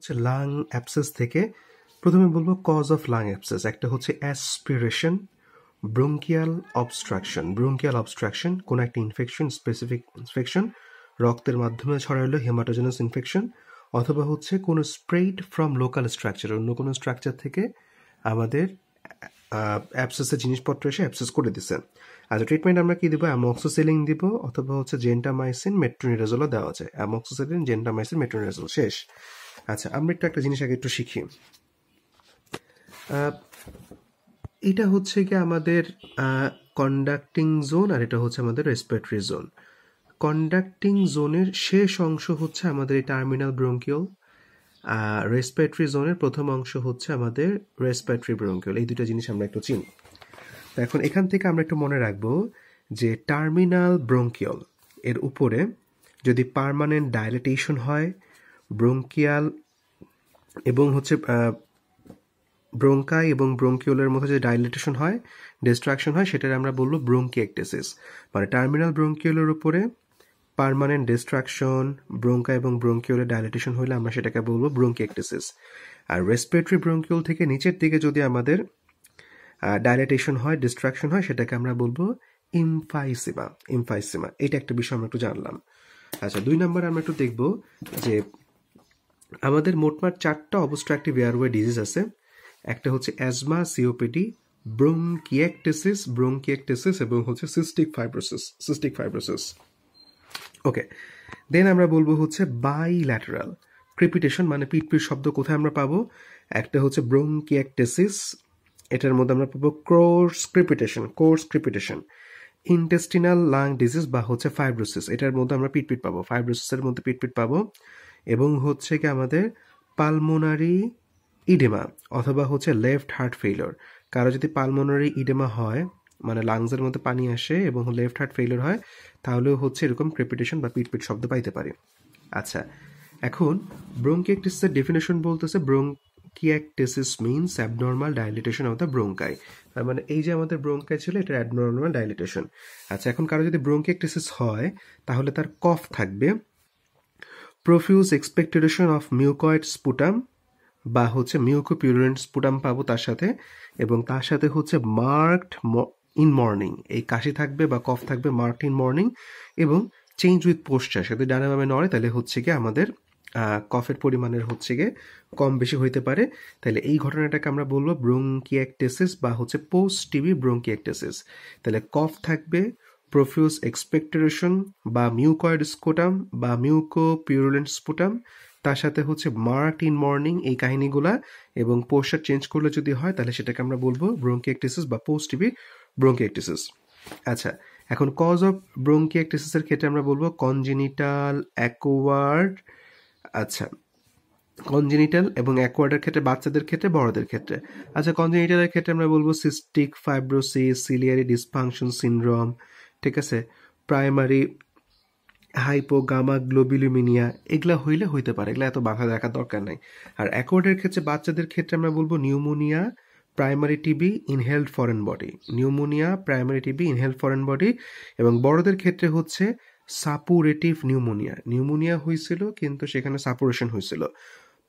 হচ্ছে lung abscess থেকে প্রথমে বলবো কজ অফ লাং অ্যাপসেস একটা হচ্ছে aspiration bronchial obstruction bronchial obstruction কোনো একটা ইনফেকশন স্পেসিফিক ইনফেকশন রক্তের মাধ্যমে ছড়াইলো হেমাটোজেনাস ইনফেকশন অথবা হচ্ছে কোনো স্প্রেড ফ্রম লোকাল স্ট্রাকচার অন্য কোনো স্ট্রাকচার থেকে আমাদের অ্যাপসেসের জিনিসপত্র এসে অ্যাপসেস করে দিছে আচ্ছা ট্রিটমেন্ট আমরা কি দিব অ্যামক্সোসিলিং দিব অথবা হচ্ছে জেন্টামাইসিন মেট্রোনিরাজলও দেওয়া যায় অ্যামক্সোসিলিন জেন্টামাইসিন মেট্রোনিরাজল শেষ আচ্ছা আমরা একটু একটা জিনিস আগে একটু শিখি এটা হচ্ছে কি আমাদের কন্ডাক্টিং জোন আর এটা হচ্ছে আমাদের রেসপিরেটরি জোন কন্ডাক্টিং জোনের শেষ অংশ হচ্ছে আমাদের এই টার্মিনাল ব্রঙ্কিওল রেসপিরেটরি জোনের প্রথম অংশ হচ্ছে আমাদের রেসপিরেটরি ব্রঙ্কিওল এই দুটো জিনিস আমরা একটু চিনি এখন এখান থেকে আমরা একটু মনে রাখবো যে টার্মিনাল ব্রঙ্কিওল এর উপরে যদি পারমানেন্ট ডাইলেটেশন হয় ব্রঙ্কিয়াল এবং হচ্ছে ব্রঙ্কাই এবং ব্রঙ্কিওলের মধ্যে যে ডাইলেটেশন হয় ডিস্ট্রাকশন হয় সেটার আমরা বলবো অ্যাক্টেসিস মানে টার্মিনাল ব্রঙ্কিওলের উপরে পারমানেন্ট ডিস্ট্রাকশন ব্রঙ্কা এবং ব্রঙ্কিওলের ডাইলেটেশন হলে আমরা সেটাকে বলবো ব্রোঙ্কিএক্টেসিস আর রেসপিরেটরি ব্রঙ্কিওল থেকে নিচের দিকে যদি আমাদের ডাইলেটেশন হয় ডিস্ট্রাকশন হয় সেটাকে আমরা বলবো ইমফাইসিমা ইমফাইসিমা এটা একটা বিষয় আমরা একটু জানলাম আচ্ছা দুই নম্বর আমরা একটু দেখবো যে আমাদের মোটমাট চারটা অবস্ট্রাকটিভ এয়ারওয়ে ডিজিজ আছে একটা হচ্ছে অ্যাজমা সিওপিডি ব্রোঙ্কিয়াকটেসিস ব্রোঙ্কিয়াকটেসিস এবং হচ্ছে cystic fibrosis cystic fibrosis okay then আমরা বলবো হচ্ছে বাইল্যাটারাল ক্রিপিটেশন মানে পিটপিট শব্দ কোথায় আমরা পাবো একটা হচ্ছে ব্রোঙ্কিয়াকটেসিস এটার মধ্যে আমরা পাবো coarse crepitation coarse crepitation intestinal lung disease বা হচ্ছে ফাইব্রোসিস এটার মধ্যে আমরা পিটপিট পাবো ফাইব্রোসিসের মধ্যে পিটপিট পাবো এবং হচ্ছে কি আমাদের পালমোনারি ইডেমা অথবা হচ্ছে লেফট হার্ট ফেইলর কারো যদি পালমোনারি ইডেমা হয় মানে লাংসের মধ্যে পানি আসে এবং লেফট হার্ট ফেইলর হয় তাহলেও হচ্ছে এরকম ক্রেপিটেশন বা পিটপিট শব্দ পাইতে পারি আচ্ছা এখন ব্রোঙ্কিয়াকটিসের ডেফিনেশন বলতেছে bronchiectasis means abnormal dilatation of the bronchi তার মানে এই যে আমাদের ব্রোঙ্কাই ছিল এটা অ্যাবনর্মাল ডাইলিটেশন আচ্ছা এখন কারো যদি ব্রোঙ্কিয়াকটিসিস হয় তাহলে তার কফ থাকবে profuse expectoration of mucoid sputum বা হচ্ছে মিউকোপিউরেন্ট স্পুটাম পাবো তার সাথে এবং তার সাথে হচ্ছে মার্কড ইন মর্নিং এই কাশি থাকবে বা কফ থাকবে মার্কড ইন মর্নিং এবং চেঞ্জ উইথ পোস্টার সাথে ডানাভাবে নড়ে তাহলে হচ্ছে গিয়ে আমাদের কফের পরিমাণের হচ্ছে গিয়ে কম বেশি হইতে পারে তাহলে এই ঘটনাটাকে আমরা বলবো ব্রোঙ্কিয়াকটেসিস বা হচ্ছে পোস্ট টিবি ব্রোঙ্কিয়াকটেসিস তাহলে কফ থাকবে প্রফিউস এক্সপেক্টরেশন বা মিউকয়েড স্কোটাম বা মিউকো পিউরুলেন্ট স্পোটাম তার সাথে হচ্ছে মার্ক ইন মর্নিং এই কাহিনীগুলা এবং পোস্টার চেঞ্জ করলে যদি হয় তাহলে সেটাকে আমরা বলবো ব্রোঙ্কিএক্টিসিস বা পোস্ট টিভি ব্রোঙ্কিএক্টিসিস আচ্ছা এখন কজ অফ এর ক্ষেত্রে আমরা বলবো কনজেনিটাল অ্যাকোয়ার্ড আচ্ছা কনজেনিটাল এবং অ্যাকোয়ার্ডের ক্ষেত্রে বাচ্চাদের ক্ষেত্রে বড়দের ক্ষেত্রে আচ্ছা কনজেনিটালের ক্ষেত্রে আমরা বলবো cystic fibrosis ciliary dysfunction syndrome ঠিক আছে প্রাইমারি হাইপো গামা গ্লোবিলুমিনিয়া এগুলা হইলে হইতে পারে এগুলা এত বাধা দেখার দরকার নাই আর অ্যাকোর্ডের ক্ষেত্রে বাচ্চাদের ক্ষেত্রে আমরা বলবো pneumonia primary TB inhaled foreign body pneumonia primary TB inhaled foreign body এবং বড়দের ক্ষেত্রে হচ্ছে সাপুরেটিভ নিউমোনিয়া নিউমোনিয়া হয়েছিল কিন্তু সেখানে সাপুরেশন হয়েছিল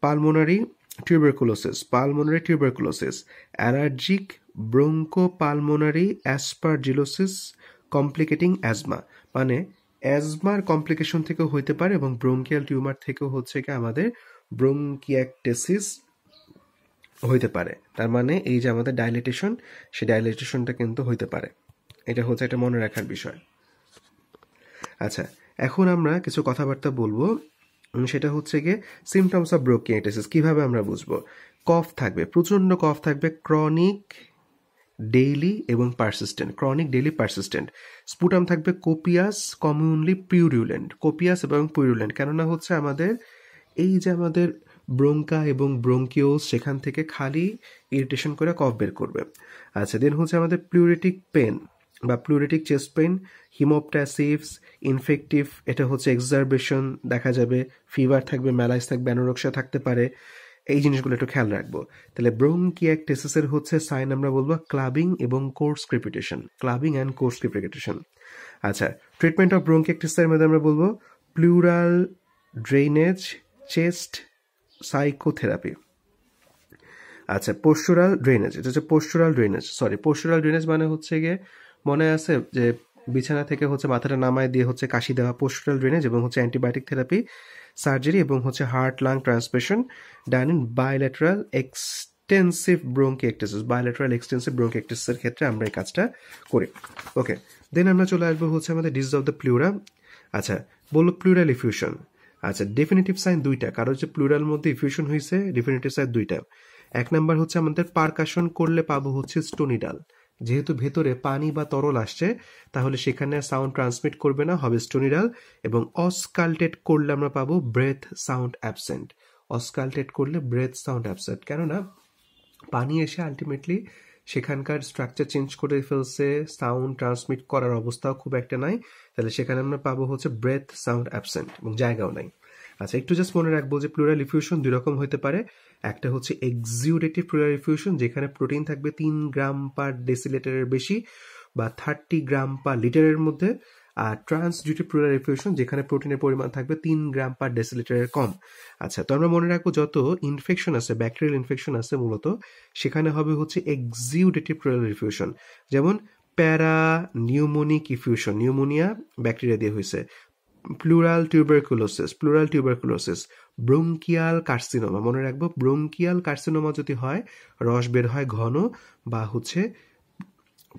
pulmonary tuberculosis pulmonary tuberculosis allergic bronchopulmonary aspergillosis complicating asthma মানে অ্যাজমার কমপ্লিকেশন থেকেও হইতে পারে এবং ব্রোঙ্কিয়াল টিউমার থেকেও হচ্ছে কি আমাদের ব্রোঙ্কিয়াকটেসিস হইতে পারে তার মানে এই যে আমাদের ডাইলেটেশন সেই ডাইলেটেশনটা কিন্তু হইতে পারে এটা হচ্ছে এটা মনে রাখার বিষয় আচ্ছা এখন আমরা কিছু কথাবার্তা বলবো সেটা হচ্ছে গিয়ে সিমটমস অফ ব্রোকিয়াইটিস কিভাবে আমরা বুঝবো কফ থাকবে প্রচণ্ড কফ থাকবে ক্রনিক ডেইলি এবং persistent chronic daily persistent sputum থাকবে কোপিয়াস কমিউনলি পিউরুলেন্ট কোপিয়াস এবং পিউরুলেন্ট কেননা হচ্ছে আমাদের এই যে আমাদের ব্রোঙ্কা এবং ব্রোঙ্কিওস সেখান থেকে খালি ইরিটেশন করে কফ বের করবে আচ্ছা দেন হচ্ছে আমাদের প্লিউরেটিক পেন বা pleuritic chest pain haemoptysis infective এটা হচ্ছে এক্সারবেশন দেখা যাবে ফিভার থাকবে ম্যালাইস থাকবে অ্যানোরক্সা থাকতে পারে এই জিনিসগুলো একটু খেয়াল রাখবো তাহলে ব্রোঙ্কিয়াকটেসিস এর হচ্ছে সাইন আমরা বলবো ক্লাবিং এবং coarse crepitation clubbing and coarse crepitation আচ্ছা ট্রিটমেন্ট অফ ব্রোঙ্কিয়াকটেসিস এর মধ্যে আমরা বলবো প্লুরাল ড্রেনেজ চেস্ট সাইকোথেরাপি আচ্ছা পোস্টুরাল ড্রেনেজ এটা হচ্ছে postural drainage sorry postural drainage মানে হচ্ছে গিয়ে মনে আছে যে বিছানা থেকে হচ্ছে মাথাটা নামায় দিয়ে হচ্ছে কাশি দেওয়া পোস্টাল ড্রেনেজ এবং হচ্ছে অ্যান্টিবায়োটিক থেরাপি সার্জারি এবং হচ্ছে heart lung transplantation done in bilateral extensive bronchiectasis bilateral extensive ব্রোঙ্কিএক্টেসিসের ক্ষেত্রে আমরা এই কাজটা করি ওকে দেন আমরা চলে আসবো হচ্ছে আমাদের ডিজিজ অফ দ্য প্লিউরা আচ্ছা বললো প্লুরাল ইফিউশন আচ্ছা ডেফিনেটিভ সাইন দুইটা কারো হচ্ছে প্লুরাল মধ্যে ইফিউশন হয়েছে ডেফিনেটিভ সাইন দুইটা এক নাম্বার হচ্ছে আমাদের পারকাশন করলে পাবো হচ্ছে স্টোনিডাল ডাল যেহেতু ভেতরে পানি বা তরল আসছে তাহলে সেখানে সাউন্ড ট্রান্সমিট করবে না হবে স্টোনিরাল এবং অস্কাল্টেড করলে আমরা পাবো ব্রেথ সাউন্ড অ্যাবসেন্ট অস্কাল্টেড করলে ব্রেথ সাউন্ড অ্যাবসেন্ট কেননা পানি এসে আলটিমেটলি সেখানকার স্ট্রাকচার চেঞ্জ করে ফেলছে সাউন্ড ট্রান্সমিট করার অবস্থাও খুব একটা নাই তাহলে সেখানে আমরা পাবো হচ্ছে ব্রেথ সাউন্ড অ্যাবসেন্ট এবং জায়গাও নাই আচ্ছা একটু জাস্ট মনে রাখবো যে প্লুরাল ইফিউশন দুই রকম হতে পারে একটা হচ্ছে এক্সিউরেটিভ প্রিয়ারিফিউশন যেখানে প্রোটিন থাকবে তিন গ্রাম পার ডেসিলেটারের বেশি বা থার্টি গ্রাম পার লিটারের মধ্যে আর ট্রান্সডিউটি প্রিয়ারিফিউশন যেখানে প্রোটিনের পরিমাণ থাকবে তিন গ্রাম পার ডেসিলিটারের কম আচ্ছা তো আমরা মনে রাখবো যত ইনফেকশন আছে ব্যাকটেরিয়াল ইনফেকশন আছে মূলত সেখানে হবে হচ্ছে এক্সিউরেটিভ প্রিয়ারিফিউশন যেমন প্যারা নিউমোনিক ইফিউশন নিউমোনিয়া ব্যাকটেরিয়া দিয়ে হয়েছে pleural tuberculosis pleural tuberculosis bronchial carcinoma মনে রাখবো ব্রঙ্কিয়াল কার্সিনোমা যদি হয় রস বের হয় ঘন বা হচ্ছে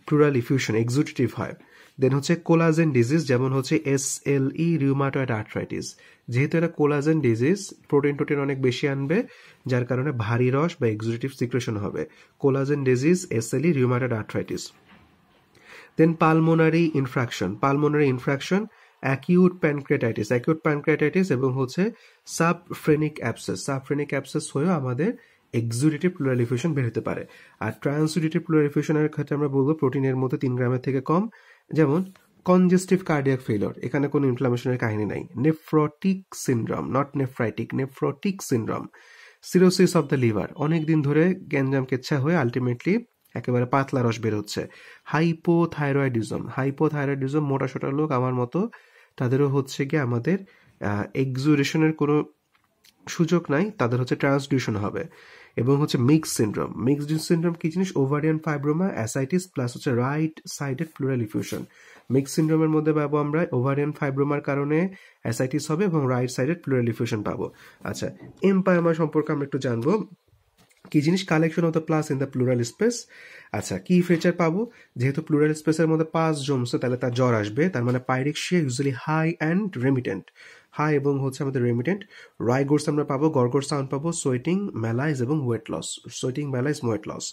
প্লুরাল ইফিউশন এক্সুটেটিভ হয় দেন হচ্ছে কোলাজেন ডিজিজ যেমন হচ্ছে S L E rheumatoid arthritis যেহেতু এটা কোলাজেন ডিজিজ প্রোটিন টোটিন অনেক বেশি আনবে যার কারণে ভারী রস বা এক্সুটিভ সিক্রেশন হবে collagen disease S L E rheumatoid arthritis then pulmonary infarction pulmonary infarction acute pancreatitis acute pancreatitis এবং হচ্ছে সাবফ্রেনিক অ্যাপসেস সাবফ্রেনিক অ্যাপসেস হয়েও আমাদের এক্সুডিটিভ প্লোরালিফিউশন বের হতে পারে আর ট্রান্সুডিটিভ প্লোরালিফিউশনের ক্ষেত্রে আমরা বলবো প্রোটিনের মধ্যে তিন গ্রামের থেকে কম যেমন কনজেস্টিভ কার্ডিয়াক ফেলর এখানে কোনো ইনফ্লামেশনের কাহিনী নাই nephrotic syndrome not nephritic nephrotic syndrome cirrhosis of the liver অনেক দিন ধরে গ্যাঞ্জাম কেচ্ছা হয়ে আলটিমেটলি একেবারে পাতলা রস বের হচ্ছে হাইপোথাইরয়েডিজম হাইপোথাইরয়েডিজম মোটা সোটা লোক আমার মতো তাদেরও হচ্ছে গিয়ে আমাদের এক্সুরেশনের কোনো সুযোগ নাই তাদের হচ্ছে ট্রান্সডিউশন হবে এবং হচ্ছে মিক্স সিন্ড্রোম মিক্সড সিন্ড্রোম কি জিনিস ওভারিয়ান ফাইব্রোমা অ্যাসাইটিস প্লাস হচ্ছে right sided pleural effusion mix সিন্ড্রোমের মধ্যে পাবো আমরা ওভারিয়ান ফাইব্রোমার কারণে অ্যাসাইটিস হবে এবং রাইট সাইডেড প্লুরাল ইফিউশন পাবো আচ্ছা এম্পায়মা সম্পর্কে আমরা একটু জানবো কি জিনিস collection of the pus in the pleural space আচ্ছা কি ফিচার পাবো যেহেতু প্লুরাল স্পেসের মধ্যে পাস জমছে তাহলে তার জ্বর আসবে তার মানে pyrexia usually high and remittent high এবং হচ্ছে আমাদের রেমিটেন্ট রায়গোর্স আমরা পাবো গড়গোর সাউন্ড পাবো সোয়েটিং ম্যালাইজ এবং weight loss sweating malaise weight loss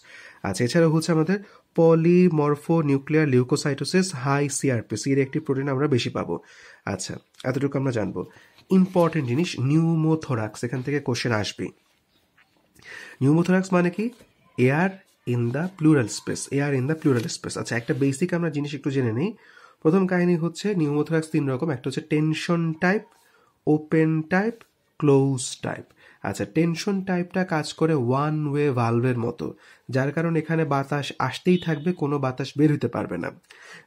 আচ্ছা এছাড়াও হচ্ছে আমাদের polymorphonuclear leucocytosis high CRP এর একটি প্রোটিন আমরা বেশি পাবো আচ্ছা এতটুকু আমরা জানবো ইম্পর্টেন্ট জিনিস নিউমোথোরাক্স এখান থেকে কোশ্চেন আসবে নিউমোথোরাক্স মানে কি air in the pleural space air in the pleural space আচ্ছা একটা বেসিক আমরা জিনিস একটু জেনে নিই প্রথম কাহিনী হচ্ছে নিউমোথোরাক্স তিন রকম একটা হচ্ছে tension type open type close type আচ্ছা টেনশন টাইপটা কাজ করে ওয়ান ওয়ে ভালভের মতো যার কারণে এখানে বাতাস আসতেই থাকবে কোনো বাতাস বের হতে পারবে না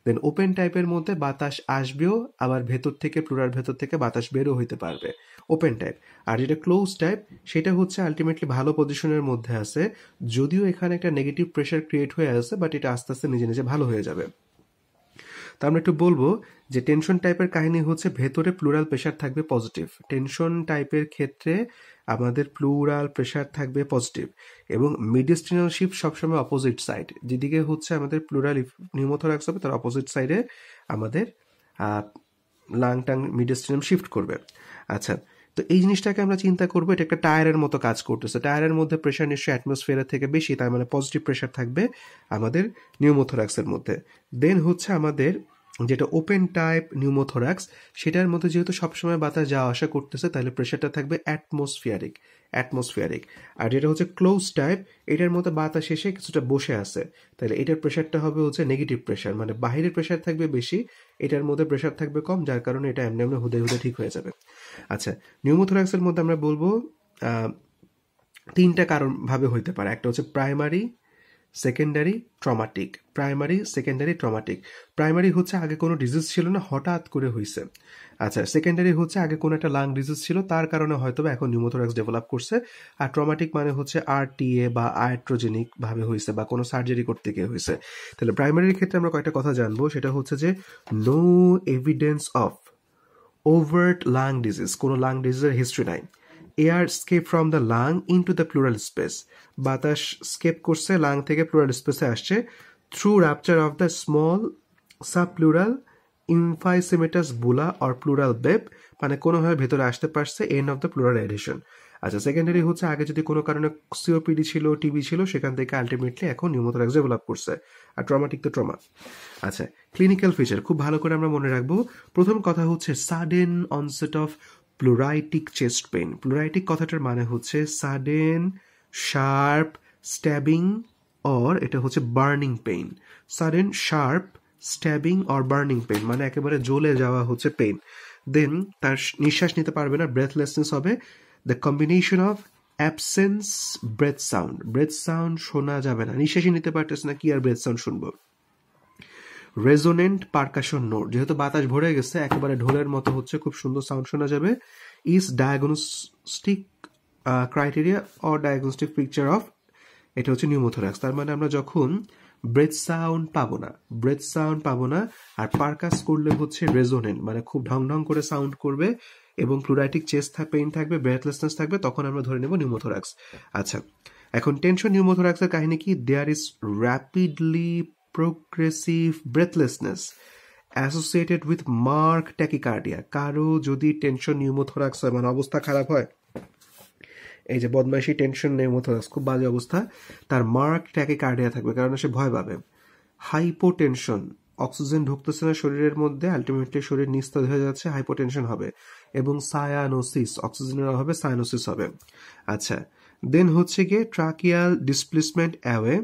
দেন ওপেন টাইপের মধ্যে বাতাস আসবেও আবার ভেতর থেকে প্লুরার ভেতর থেকে বাতাস বেরও হইতে পারবে ওপেন টাইপ আর যেটা ক্লোজ টাইপ সেটা হচ্ছে আলটিমেটলি ভালো পজিশনের মধ্যে আছে যদিও এখানে একটা নেগেটিভ প্রেশার ক্রিয়েট হয়ে আছে বাট এটা আস্তে আস্তে নিজে নিজে ভালো হয়ে যাবে তা আমরা একটু বলবো যে টেনশন টাইপের কাহিনী হচ্ছে ভেতরে প্লুরাল প্রেশার থাকবে পজিটিভ টেনশন টাইপের ক্ষেত্রে আমাদের প্লুরাল প্রেশার থাকবে পজিটিভ এবং মিডিস্টিনাল শিফট সবসময় অপোজিট সাইড যেদিকে হচ্ছে আমাদের প্লুরাল নিউমোথোরাক্স হবে তার অপোজিট সাইডে আমাদের লাং টাং মিডিস্ট্রিনাম শিফট করবে আচ্ছা তো এই জিনিসটাকে আমরা চিন্তা করবো এটা একটা টায়ারের মতো কাজ করতেছে টায়ারের মধ্যে প্রেশার নিশ্চয়ই অ্যাটমসফিয়ারের থেকে বেশি তার মানে পজিটিভ প্রেশার থাকবে আমাদের নিউমোথোরাক্সের মধ্যে দেন হচ্ছে আমাদের যেটা ওপেন টাইপ নিউমোথোরাক্স সেটার মধ্যে যেহেতু সবসময় বাতাস যাওয়া আসা করতেছে তাহলে প্রেশারটা থাকবে অ্যাটমসফিয়ারিক অ্যাটমসফিয়ারিক আর যেটা হচ্ছে ক্লোজ টাইপ এটার মতো বাতাস এসে কিছুটা বসে আছে তাহলে এটার প্রেশারটা হবে হচ্ছে নেগেটিভ প্রেশার মানে বাহিরের প্রেশার থাকবে বেশি এটার মধ্যে প্রেশার থাকবে কম যার কারণে এটা এমনি এমনি হুদে হুদে ঠিক হয়ে যাবে আচ্ছা নিউমোথোরাক্সের মধ্যে আমরা বলবো তিনটা কারণভাবে হইতে পারে একটা হচ্ছে primary secondary traumatic primary secondary traumatic primary হচ্ছে আগে কোনো ডিজিজ ছিল না হঠাৎ করে হয়েছে আচ্ছা সেকেন্ডারি হচ্ছে আগে কোনো একটা লাং ডিজিজ ছিল তার কারণে হয়তো এখন নিউমোথোরাক্স ডেভেলপ করছে আর ট্রমাটিক মানে হচ্ছে আর টিএ বা আয়ট্রোজেনিক ভাবে হয়েছে বা কোনো সার্জারি করতে গিয়ে হয়েছে তাহলে প্রাইমারির ক্ষেত্রে আমরা কয়েকটা কথা জানবো সেটা হচ্ছে যে no evidence of overt lung disease কোনো লাং ডিজিজের হিস্ট্রি নাই air escape from the lung into the pleural space বাতাস স্কেপ করছে লাং থেকে প্লুরাল স্পেসে আসছে through rupture of the small sub plural ইনফাইসিমেটাস বুলা অর প্লুরাল বেব মানে কোনোভাবে ভেতরে আসতে পারছে end of the plural addition আচ্ছা সেকেন্ডারি হচ্ছে আগে যদি কোনো কারণে সিওপিডি ছিল টিবি ছিল সেখান থেকে আলটিমেটলি এখন নিউমোথোরাক্স ডেভেলপ করছে আর ট্রমাটিক তো ট্রমা আচ্ছা ক্লিনিক্যাল ফিচার খুব ভালো করে আমরা মনে রাখবো প্রথম কথা হচ্ছে sudden onset of pleuritic chest pain pleuritic কথাটার মানে হচ্ছে সাডেন শার্প স্ট্যাবিং অর এটা হচ্ছে burning pain sudden sharp stabbing or burning pain মানে একেবারে জ্বলে যাওয়া হচ্ছে পেইন দেন তার নিঃশ্বাস নিতে পারবে না ব্রেথলেসনেস হবে the combination of absence breath sound breath sound শোনা যাবে না নিঃশ্বাসই নিতে পারতেছে না কি আর ব্রেথ সাউন্ড শুনবো রেজোনেন্ট পার্কাশন নোট যেহেতু বাতাস ভরে গেছে একেবারে ঢোলের মতো হচ্ছে খুব সুন্দর সাউন্ড শোনা যাবে is diagnostic criteria or diagnostic picture of এটা হচ্ছে নিউমোথোরাক্স তার মানে আমরা যখন ব্রেথ সাউন্ড পাবো না ব্রেথ সাউন্ড পাবো না আর পার্কাস করলে হচ্ছে রেজোনেন্ট মানে খুব ঢং ঢং করে সাউন্ড করবে এবং ক্লোরাইটিক চেস্ট পেইন থাকবে ব্রেথলেসনেস থাকবে তখন আমরা ধরে নেব নিউমোথোরাক্স আচ্ছা এখন টেনশন নিউমোথোরাক্সের কাহিনী কি there is rapidly progressive breathlessness associated with marked tachycardia কারো যদি টেনশন নিউমোথোরাক্স হয় মানে অবস্থা খারাপ হয় এই যে বদমাইশি টেনশন নিউমোথোরাক্স খুব বাজে অবস্থা তার মার্ক ট্যাকিকার্ডিয়া থাকবে কারণ সে ভয় পাবে হাইপোটেনশন অক্সিজেন ঢুকতেছে না শরীরের মধ্যে আলটিমেটলি শরীর নিস্তেজ হয়ে যাচ্ছে হাইপোটেনশন হবে এবং সায়ানোসিস অক্সিজেনের অভাবে সায়ানোসিস হবে আচ্ছা দেন হচ্ছে গিয়ে tracheal displacement away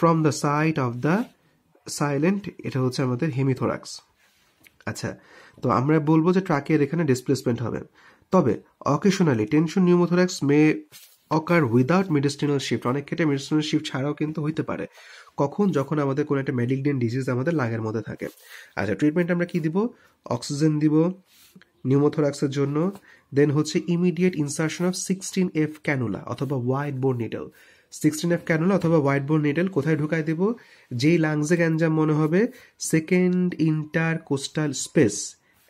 from the site of the silent এটা হচ্ছে আমাদের হেমিথোরাক্স আচ্ছা তো আমরা বলবো যে ট্রাকের এখানে ডিসপ্লেসমেন্ট হবে তবে occasionally tension pneumothorax may occur without mediastinal shift অনেক ক্ষেত্রে মেডিসিনাল শিফট ছাড়াও কিন্তু হইতে পারে কখন যখন আমাদের কোনো একটা ম্যালিগনেন্ট ডিজিজ আমাদের লাগের মধ্যে থাকে আচ্ছা ট্রিটমেন্ট আমরা কি দিব অক্সিজেন দিব নিউমোথোরাক্সের জন্য দেন হচ্ছে immediate insertion of sixteen F cannula অথবা wide bore needle sixteen F cannula অথবা হোয়াইট বোর্ড নিডেল কোথায় ঢুকাই দেব যেই লাংসে গ্যাঞ্জাম মনে হবে second intercostal space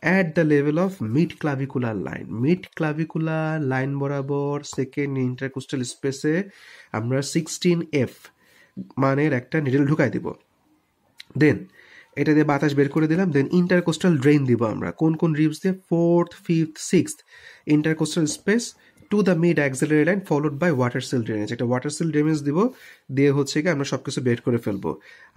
at the level of mid clavicular line mid clavicular line বরাবর সেকেন্ড ইন্টার কোস্টাল স্পেসে আমরা সিক্সটিন এফ মানের একটা নিডেল ঢুকাই দেব দেন এটা দিয়ে বাতাস বের করে দিলাম দেন ইন্টার কোস্টাল ড্রেন দিব আমরা কোন কোন রিপস দিয়ে fourth fifth sixth costal space to the mid axillary line followed by water seal drainage একটা ওয়াটার সেল ড্রেনেজ দিব দিয়ে হচ্ছে কি আমরা সব কিছু বের করে ফেলবো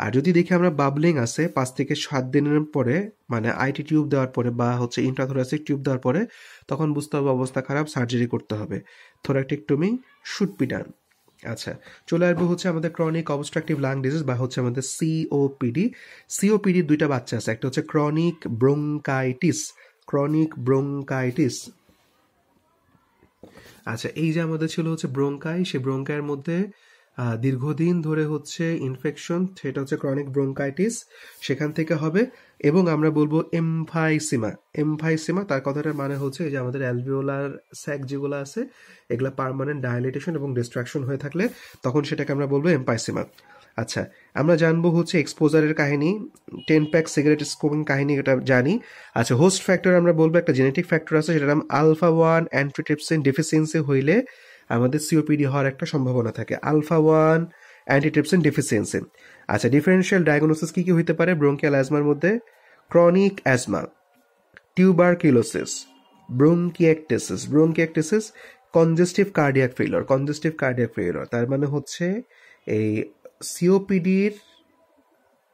আর যদি দেখি আমরা বাবলিং আছে পাঁচ থেকে সাত দিনের পরে মানে আইটি টিউব দেওয়ার পরে বা হচ্ছে ইন্ট্রাথোরাসিক টিউব দেওয়ার পরে তখন বুঝতে হবে অবস্থা খারাপ সার্জারি করতে হবে থোরাক্টিকটমি শুড বি ডান আচ্ছা চলে আসবো হচ্ছে আমাদের ক্রনিক অবস্ট্রাকটিভ লাং ডিজিজ বা হচ্ছে আমাদের সিওপিডি সিওপিডির দুইটা বাচ্চা আছে একটা হচ্ছে ক্রনিক ব্রোঙ্কাইটিস ক্রনিক ব্রোঙ্কাইটিস আচ্ছা এই যে আমাদের ছিল হচ্ছে ব্রঙ্কাই সে ব্রঙ্কাইয়ের মধ্যে দীর্ঘদিন ধরে হচ্ছে ইনফেকশন সেটা হচ্ছে ক্রনিক ব্রঙ্কাইটিস সেখান থেকে হবে এবং আমরা বলবো এমফাইসিমা এমফাইসিমা তার কথাটার মানে হচ্ছে এই যে আমাদের অ্যালভিওলার স্যাক যেগুলো আছে এগুলো পারমানেন্ট ডায়ালিটেশন এবং ডিস্ট্রাকশন হয়ে থাকলে তখন সেটাকে আমরা বলবো এমফাইসিমা আচ্ছা আমরা জানবো হচ্ছে এক্সপোজারের কাহিনী টেন প্যাক সিগারেট স্কোপিং কাহিনী এটা জানি আচ্ছা হোস্ট ফ্যাক্টর আমরা বলবো একটা জেনেটিক ফ্যাক্টর আছে সেটার নাম আলফা ওয়ান অ্যান্টিট্রিপসিন ডেফিসিয়েন্সি হইলে আমাদের সিওপিডি হওয়ার একটা সম্ভাবনা থাকে আলফা ওয়ান অ্যান্টিটিপসিন ডেফিসিয়েন্সি আচ্ছা ডিফারেন্সিয়াল ডায়াগনোসিস কী কী হইতে পারে ব্রঙ্কিয়াল অ্যাজমার মধ্যে chronic asthma tuberculosis bronchiectasis bronchiectasis congestive cardiac failure congestive cardiac failure তার মানে হচ্ছে এই সিওপিডির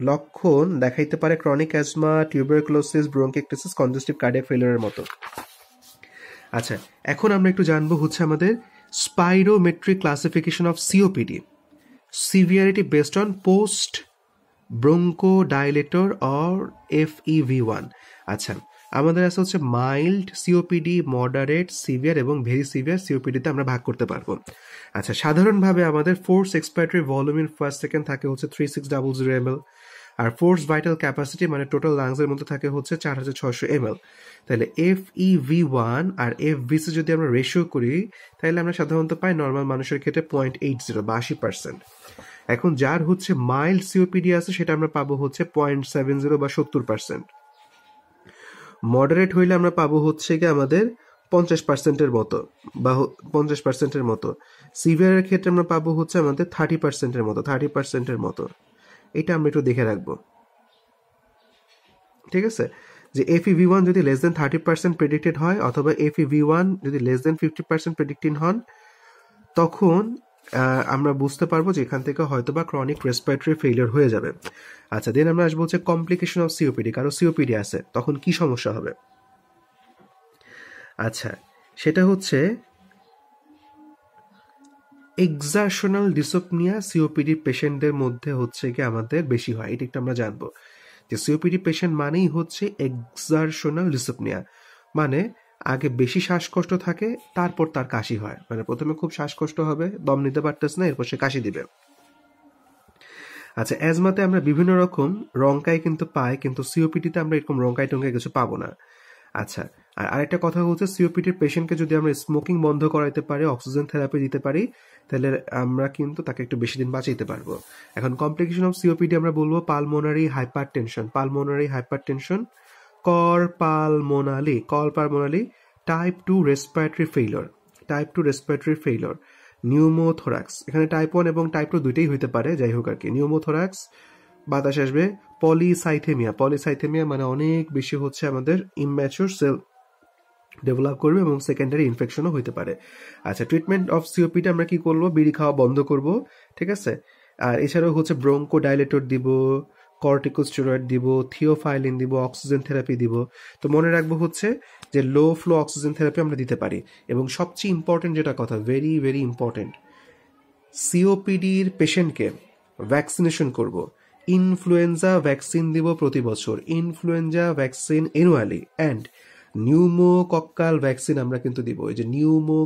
লক্ষণ দেখাইতে পারে chronic asthma tuberculosis bronchiectasis congestive cardiac ফেলিয়ারের মতো আচ্ছা এখন আমরা একটু জানবো হচ্ছে আমাদের spirometric classification of COPD severity based on post bronchodilator or F E V one আমাদের আছে হচ্ছে মাইল্ড সিওপিডি মডারেট সিভিয়ার এবং ভেরি সিভিয়ার সিওপিডিতে আমরা ভাগ করতে পারবো আচ্ছা সাধারণভাবে আমাদের forced expiry volume in first second থাকে হচ্ছে three six double zero M L আর ফোর্স ভাইটাল ক্যাপাসিটি মানে টোটাল লাংসের মধ্যে থাকে হচ্ছে চার হাজার ছশো এম এল তাহলে এফ ই ভি ওয়ান আর এফ সি যদি আমরা রেশিও করি তাহলে আমরা সাধারণত পাই নর্মাল মানুষের ক্ষেত্রে পয়েন্ট এইট জিরো বা আশি পার্সেন্ট এখন যার হচ্ছে মাইল্ড সিওপিডি আছে সেটা আমরা পাবো হচ্ছে পয়েন্ট সেভেন জিরো বা সত্তর পার্সেন্ট মডারেট হইলে আমরা পাবো হচ্ছে কি আমাদের পঞ্চাশ পার্সেন্টের মতো বা পঞ্চাশ পার্সেন্টের মতো সিভিয়ারের ক্ষেত্রে আমরা পাবো হচ্ছে আমাদের থার্টি পার্সেন্টের মতো থার্টি পার্সেন্টের মতো এটা আমরা একটু দেখে রাখবো ঠিক আছে যে এফ ভি ওয়ান যদি less than thirty percent predicted হয় অথবা এফ ভি ওয়ান যদি less than fifty percent predicted হন তখন আমরা বুঝতে পারবো যে এখান থেকে হয়তো বা ক্রনিক রেসপিরেটরি ফেলিয়ার হয়ে যাবে আচ্ছা দেন আমরা আসবো হচ্ছে কমপ্লিকেশন অফ সিওপিডি কারো সিওপিডি আছে তখন কি সমস্যা হবে আচ্ছা সেটা হচ্ছে এক্সাশনাল ডিসোপনিয়া সিওপিডি পেশেন্টদের মধ্যে হচ্ছে কি আমাদের বেশি হয় এটা একটু আমরা জানবো যে সিওপিডি পেশেন্ট মানেই হচ্ছে এক্সার্শনাল ডিসোপনিয়া মানে আগে বেশি শ্বাসকষ্ট থাকে তারপর তার কাশি হয় মানে প্রথমে খুব শ্বাসকষ্ট হবে দম নিতে পারতেছে না এরপর সে কাশি দিবে আচ্ছা অ্যাজমাতে আমরা বিভিন্ন রকম রংকাই কিন্তু পাই কিন্তু সিওপিটিতে আমরা এরকম রংকাই টঙ্কাই কিছু পাবো না আচ্ছা আর আরেকটা কথা হচ্ছে সিওপিটির পেশেন্টকে যদি আমরা স্মোকিং বন্ধ করাইতে পারি অক্সিজেন থেরাপি দিতে পারি তাহলে আমরা কিন্তু তাকে একটু বেশি দিন বাঁচাইতে পারবো এখন কমপ্লিকেশন অফ সিওপিডি আমরা বলবো pulmonary hypertension pulmonary hypertension cor pulmonale cor pulmonale type two respiratory failure type two respiratory failure pneumothorax এখানে টাইপ ওয়ান এবং টাইপ টু দুইটাই হতে পারে যাই হোক আর কি নিউমোথোরাক্স বাতাস আসবে পলিসাইথেমিয়া পলিসাইথেমিয়া মানে অনেক বেশি হচ্ছে আমাদের ইম্যাচুর সেল ডেভেলপ করবে এবং সেকেন্ডারি ইনফেকশনও হতে পারে আচ্ছা ট্রিটমেন্ট অফ সিওপিটা আমরা কি করবো বিড়ি খাওয়া বন্ধ করব ঠিক আছে আর এছাড়াও হচ্ছে ব্রঙ্কো ডাইলেটর দিব কর্টিকোস্টেরয়েড দিব থিওফাইলিন দিব অক্সিজেন থেরাপি দিব তো মনে রাখবো হচ্ছে যে লো ফ্লো অক্সিজেন থেরাপি আমরা দিতে পারি এবং সবচেয়ে ইম্পর্টেন্ট যেটা কথা ভেরি ভেরি ইম্পর্টেন্ট সিওপিডির পেশেন্টকে ভ্যাকসিনেশন করব ইনফ্লুয়েঞ্জা ভ্যাকসিন দিব প্রতি বছর influenza vaccine annually and pneumococcal vaccine আমরা কিন্তু দিব এই যে নিউমো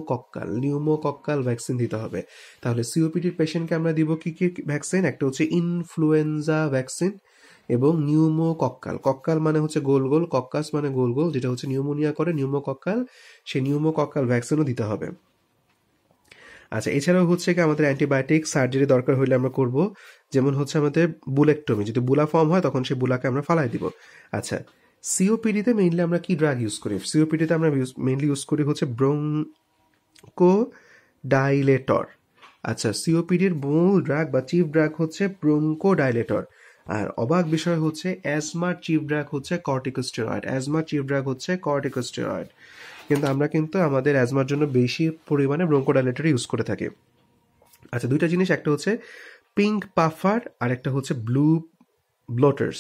নিউমো কক্কাল ভ্যাকসিন দিতে হবে তাহলে সিওপিডির পেশেন্টকে আমরা দিব কি কি ভ্যাকসিন একটা হচ্ছে ইনফ্লুয়েঞ্জা ভ্যাকসিন এবং নিউমো কক্কাল কক্কাল মানে হচ্ছে গোল গোল কক্কাস মানে গোল গোল যেটা হচ্ছে নিউমোনিয়া করে নিউমো কক্কাল সেই নিউমো কক্কাল ভ্যাকসিনও দিতে হবে আচ্ছা এছাড়াও হচ্ছে কি আমাদের অ্যান্টিবায়োটিক সার্জারি দরকার হলে আমরা করব যেমন হচ্ছে আমাদের বুলেকটমি যদি বুলা ফর্ম হয় তখন সেই বুলাকে আমরা ফালাই দিব আচ্ছা সিওপিডিতে মেইনলি আমরা কি ড্রাগ ইউজ করি সিওপিডিতে আমরা মেইনলি ইউজ করি হচ্ছে ব্রোঙ্কো ডাইলেটর আচ্ছা সিওপিডির মূল ড্রাগ বা চিফ ড্রাগ হচ্ছে ব্রোঙ্কো ডাইলেটর আর অবাক বিষয় হচ্ছে অ্যাজমার চিফ ড্রাগ হচ্ছে কর্টিকোস্টেরয়েড অ্যাজমার চিফ ড্রাগ হচ্ছে কর্টিকোস্টেরয়েড কিন্তু আমরা কিন্তু আমাদের অ্যাজমার জন্য বেশি পরিমাণে ডাইলেটর ইউজ করে থাকি আচ্ছা দুইটা জিনিস একটা হচ্ছে পিঙ্ক পাফার আর একটা হচ্ছে ব্লু ব্লোটার্স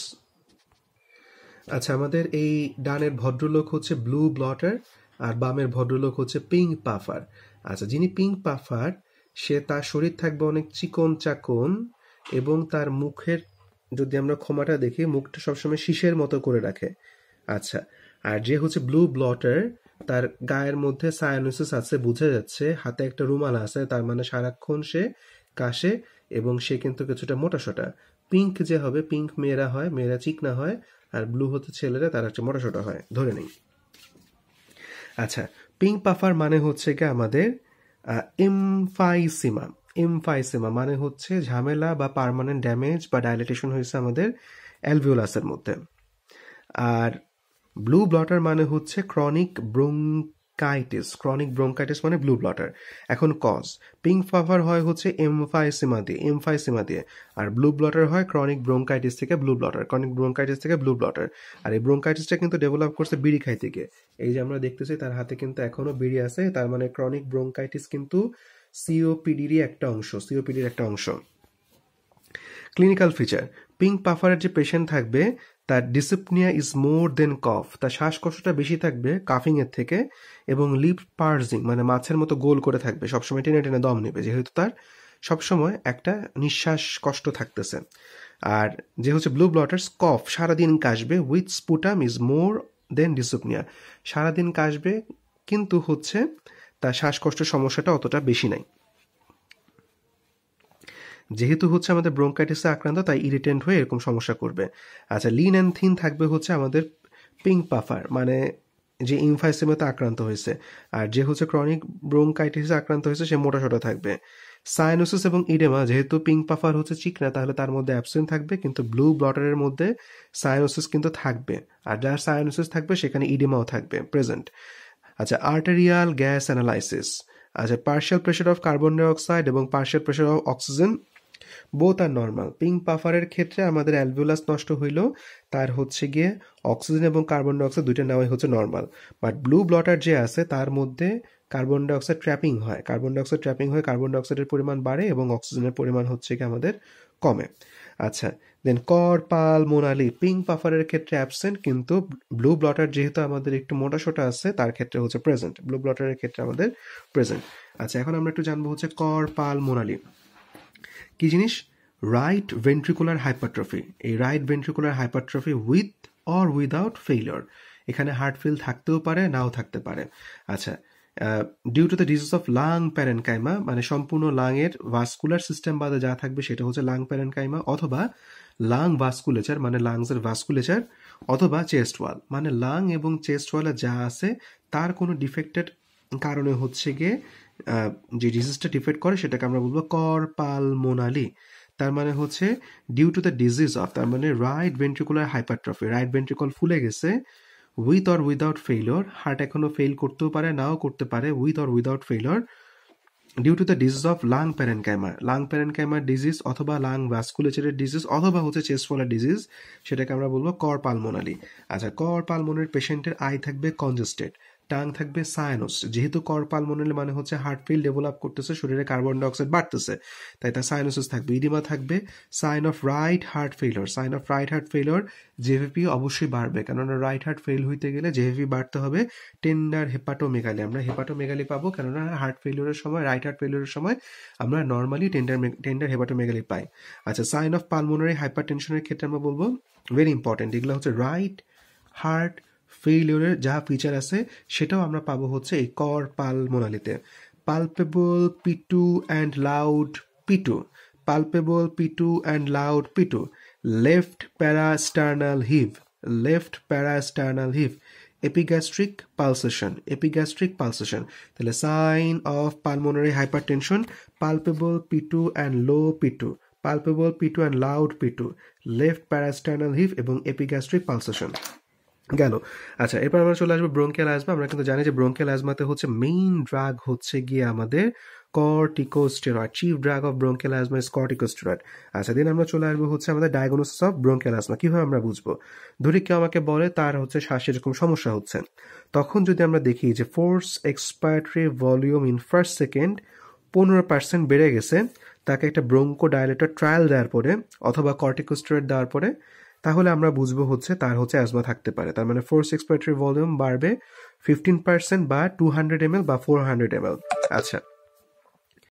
আচ্ছা আমাদের এই ডানের ভদ্রলোক হচ্ছে ব্লু ব্লটার আর বামের ভদ্রলোক হচ্ছে পিঙ্ক পাফার আচ্ছা যিনি পিঙ্ক পাফার সে তার শরীর থাকবে অনেক চিকন চাকন এবং তার মুখের যদি আমরা ক্ষমাটা দেখি মুখটা সবসময় শীষের মতো করে রাখে আচ্ছা আর যে হচ্ছে ব্লু ব্লটার তার গায়ের মধ্যে সায়ানোসিস আছে বোঝা যাচ্ছে হাতে একটা রুমাল আছে তার মানে সারাক্ষণ সে কাশে এবং সে কিন্তু কিছুটা মোটাসোটা পিঙ্ক যে হবে পিঙ্ক মেয়েরা হয় মেয়েরা চিকনা হয় আর ব্লু হচ্ছে ছেলেরা তারা হচ্ছে মোটাসোটা হয় ধরে নেই আচ্ছা পিঙ্ক পাফার মানে হচ্ছে কি আমাদের এমফাইসিমা এমফাইসিমা মানে হচ্ছে ঝামেলা বা পারমানেন্ট ড্যামেজ বা ডাইলেটেশন হয়েছে আমাদের অ্যালভিওলাসের মধ্যে আর ব্লু ব্লটার মানে হচ্ছে chronic bronch bronchitis chronic bronchitis মানে ব্লু ব্লটার এখন কজ পিঙ্ক ফাভার হয় হচ্ছে এমফাইসিমা দিয়ে এমফাইসিমা দিয়ে আর ব্লু ব্লটার হয় ক্রনিক ব্রঙ্কাইটিস থেকে ব্লু ব্লটার ক্রনিক ব্রঙ্কাইটিস থেকে ব্লু ব্লটার আর এই ব্রঙ্কাইটিসটা কিন্তু ডেভেলপ করছে বিড়ি খাই থেকে এই যে আমরা দেখতেছি তার হাতে কিন্তু এখনও বিড়ি আছে তার মানে ক্রনিক ব্রঙ্কাইটিস কিন্তু সিওপিডিরই একটা অংশ সিওপিডির একটা অংশ ক্লিনিক্যাল ফিচার পিঙ্ক পাফারের যে পেশেন্ট থাকবে তার ডিসিপ্নিয়া ইজ মোর দেন কফ তার শ্বাসকষ্টটা বেশি থাকবে কাফিংয়ের থেকে এবং লিপ পার্জিং মানে মাছের মতো গোল করে থাকবে সবসময় টেনে টেনে দম নেবে যেহেতু তার সবসময় একটা নিঃশ্বাস কষ্ট থাকতেছে আর যে হচ্ছে ব্লু ব্লটার্স কফ সারাদিন কাশবে with sputum is more than dyspnoea সারাদিন কাশবে কিন্তু হচ্ছে তার শ্বাসকষ্ট সমস্যাটা অতটা বেশি নাই যেহেতু হচ্ছে আমাদের ব্রোঙ্কাইটিসে আক্রান্ত তাই ইরিটেন্ট হয়ে এরকম সমস্যা করবে আচ্ছা লিন অ্যান্ড থিন থাকবে হচ্ছে আমাদের পিঙ্ক পাফার মানে যে ইনফাইসেমেতে আক্রান্ত হয়েছে আর যে হচ্ছে ক্রনিক ব্রোঙ্কাইটিসে আক্রান্ত হয়েছে সে মোটাসোটা থাকবে সায়নোসিস এবং ইডেমা যেহেতু পিঙ্ক পাফার হচ্ছে চিকনা তাহলে তার মধ্যে অ্যাবসেন্ট থাকবে কিন্তু ব্লু ব্লটারের মধ্যে সায়নোসিস কিন্তু থাকবে আর যার সায়নোসিস থাকবে সেখানে ইডেমাও থাকবে প্রেজেন্ট আচ্ছা আর্টেরিয়াল গ্যাস অ্যানালাইসিস আচ্ছা partial pressure of carbon dioxide এবং partial pressure of oxygen both are normal pink পাফারের ক্ষেত্রে আমাদের অ্যালভিউলাস নষ্ট হইল তার হচ্ছে গিয়ে অক্সিজেন এবং কার্বন ডাইঅক্সাইড দুইটা নেওয়াই হচ্ছে নর্মাল বাট ব্লু ব্লটার যে আছে তার মধ্যে কার্বন ডাইঅক্সাইড ট্র্যাপিং হয় কার্বন ডাইঅক্সাইড ট্র্যাপিং হয় কার্বন ডাইঅক্সাইডের পরিমাণ বাড়ে এবং অক্সিজেনের পরিমাণ হচ্ছে কি আমাদের কমে আচ্ছা দেন কর পাল মোনালি পিঙ্ক পাফারের ক্ষেত্রে অ্যাবসেন্ট কিন্তু ব্লু ব্লটার যেহেতু আমাদের একটু মোটাসোটা আছে তার ক্ষেত্রে হচ্ছে প্রেজেন্ট ব্লু ব্লটারের ক্ষেত্রে আমাদের প্রেজেন্ট আচ্ছা এখন আমরা একটু জানবো হচ্ছে কর পাল মোনালি কি জিনিস রাইট ভেন্ট্রিকুলার হাইপারট্রফি এই right ventricular hypertrophy with or without failure এখানে হার্ট ফেল থাকতেও পারে নাও থাকতে পারে আচ্ছা due to the disease of lung parenchyma মানে সম্পূর্ণ লাংয়ের ভাস্কুলার সিস্টেম বাদে যা থাকবে সেটা হচ্ছে লাং প্যারেনকাইমা অথবা লাং ভাস্কুলেচার মানে লাংসের ভাস্কুলেচার অথবা চেস্ট ওয়াল মানে লাং এবং চেস্ট ওয়ালে যা আছে তার কোনো ডিফেক্টেড কারণে হচ্ছে গিয়ে যে ডিজিজটা ডিফেক্ট করে সেটাকে আমরা বলবো কর পাল মোনালি তার মানে হচ্ছে due to the disease of তার মানে right ventricular hypertrophy right ventricle ফুলে গেছে with or without failure heart এখনও ফেল করতেও পারে নাও করতে পারে with or without failure due to the disease of lung প্যারেনকাইমার লাং প্যারেনকাইমার ডিজিজ অথবা লাং ভ্যাসকুলেচারের ডিজিজ অথবা হচ্ছে চেস্টফলার ডিজিজ সেটাকে আমরা বলবো কর পালমোনালি আচ্ছা কর পালমোনের পেশেন্টের আই থাকবে কনজেস্টেড টাং থাকবে সায়ানোস যেহেতু কর পালমোনারি মানে হচ্ছে হার্টফিল ডেভেলপ করতেছে শরীরে কার্বন ডাইঅক্সাইড বাড়তেছে তাই তার সাইনোসিস থাকবে ইডিমা থাকবে sign of right heart failure sign of right heart failure JVP অবশ্যই বাড়বে কেননা রাইট হার্ট ফেল হইতে গেলে জেভিপি বাড়তে হবে টেন্ডার হেপাটোমেগালি আমরা হেপাটোমেগালি পাবো কেননা হার্ট ফেলিওরের সময় রাইট হার্ট ফেলিওরের সময় আমরা নর্মালি টেন্ডার টেন্ডার হেপাটোমেগালি পাই আচ্ছা সাইন অফ পালমোনারি হাইপার টেনশনের ক্ষেত্রে আমরা বলবো ভেরি ইম্পর্টেন্ট এগুলো হচ্ছে রাইট হার্ট ফেইলিওরের যা ফিচার আছে সেটাও আমরা পাবো হচ্ছে এই কর পাল মোনালিতে palpable P two and loud P two palpable P two and loud P two left parasternal heave left parasternal heave epigastric pulsation epigastric pulsation তাহলে sign of pulmonary hypertension palpable P two and low P two palpable P two and loud P two left parasternal heave এবং epigastric pulsation গেল আচ্ছা এরপর আমরা চলে আসবো ব্রোঙ্কিয়াল asthma আমরা কিন্তু জানি যে ব্রোঙ্কিয়াল অ্যাজমাতে হচ্ছে মেইন ড্রাগ হচ্ছে গিয়ে আমাদের corticosteroid chief drug of bronchial asthma is corticosteroid আচ্ছা দিন আমরা চলে আসবো হচ্ছে আমাদের ডায়াগনোসিস অফ ব্রোঙ্কিয়াল অ্যাজমা কীভাবে আমরা বুঝবো ধরি কেউ আমাকে বলে তার হচ্ছে শ্বাসে এরকম সমস্যা হচ্ছে তখন যদি আমরা দেখি যে force expiry volume in first second পনেরো পার্সেন্ট বেড়ে গেছে তাকে একটা ব্রোঙ্কো ডায়ালেটার ট্রায়াল দেওয়ার পরে অথবা কর্টিকোস্টেরয়েড দেওয়ার পরে তাহলে আমরা বুঝবো হচ্ছে তার হচ্ছে অ্যাজমা থাকতে পারে তার মানে ফোর্স এক্সপিরেটরি ভলিউম বাড়বে ফিফটিন পার্সেন্ট বা টু হান্ড্রেড এম বা ফোর হান্ড্রেড এম আচ্ছা